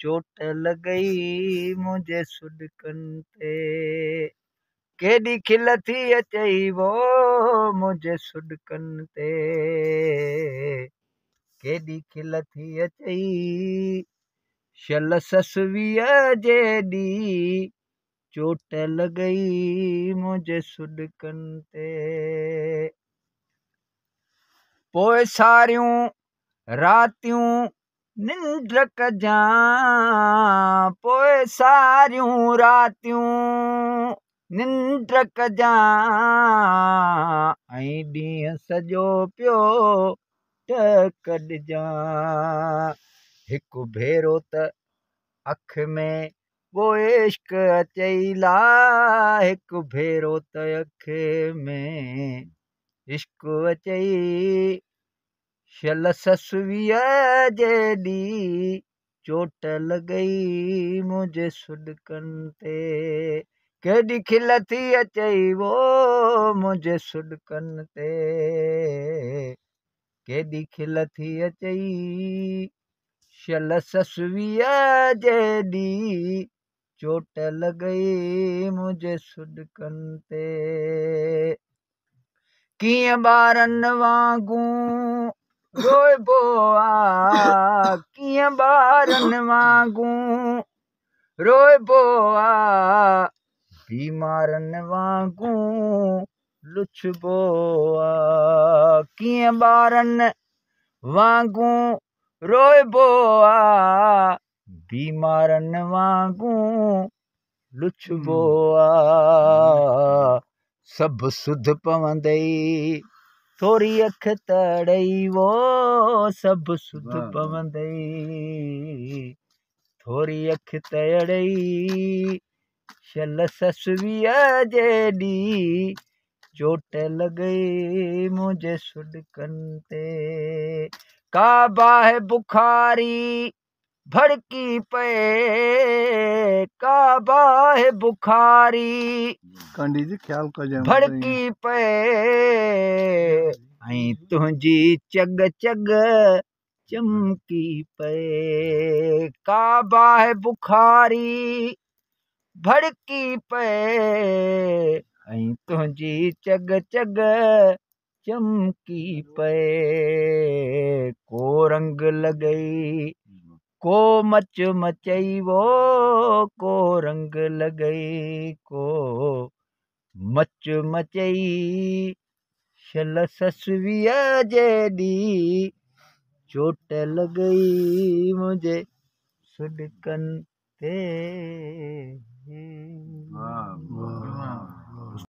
चोट लग लॻई मुंहिंजे सुॾकनि ते केॾी खिल थी अचई वो मुंहिंजे सुॾकनि ते केॾी खिल थी अचई शल ससवी जे ॾींहुं चोट लॻई मुझे सुॾकनि ते पोए सारियूं रातियूं निंड कजां पोइ सारियूं रातियूं निंड कजां ऐं ॾींहुं सॼो पियो त कढजा हिकु भेरो त अख में पोइ इश्क ला हिकु भेरो त अख में इश्क अचई शियल ससुवीअ जेॾी चोट लॻई मुंहिंजे सुॾु ते केॾी खिल थी अचई वो मुंहिंजे सुॾु ते केॾी खिल थी अचई छल ससुवीअ जेॾी चोट लॻई मुंहिंजे सुॾकनि ते कीअं ॿारनि वांगुरु रोइबोआ कीअं ॿारनि वांगु रोइबो बीमारनि वांगु ल लुछिबो आ कीअं ॿारनि वांगुं रोइबो आ बीमारनि वांगु लुछिबो आ सभु सुध पवंदई थोड़ी अख तड़ई वो सब सुध पवंदई थोड़ी अख तड़ई छल ससवीअ जे ॾींहुं चोट लॻई मुझे सुॾकनि ते का बाहि बुखारी भड़की पे काबा है बुखारी कंडी जी ख्याल कर तो भड़की पे आई तुझी चग चग चमकी पे काबा है बुखारी भड़की पे आई तुझी चग चग चमकी पे को रंग लगई को मच मचई वो को रंग लगई को मच मचई शल ससविया जेडी चोट लगई मुझे सुडकन ते वाह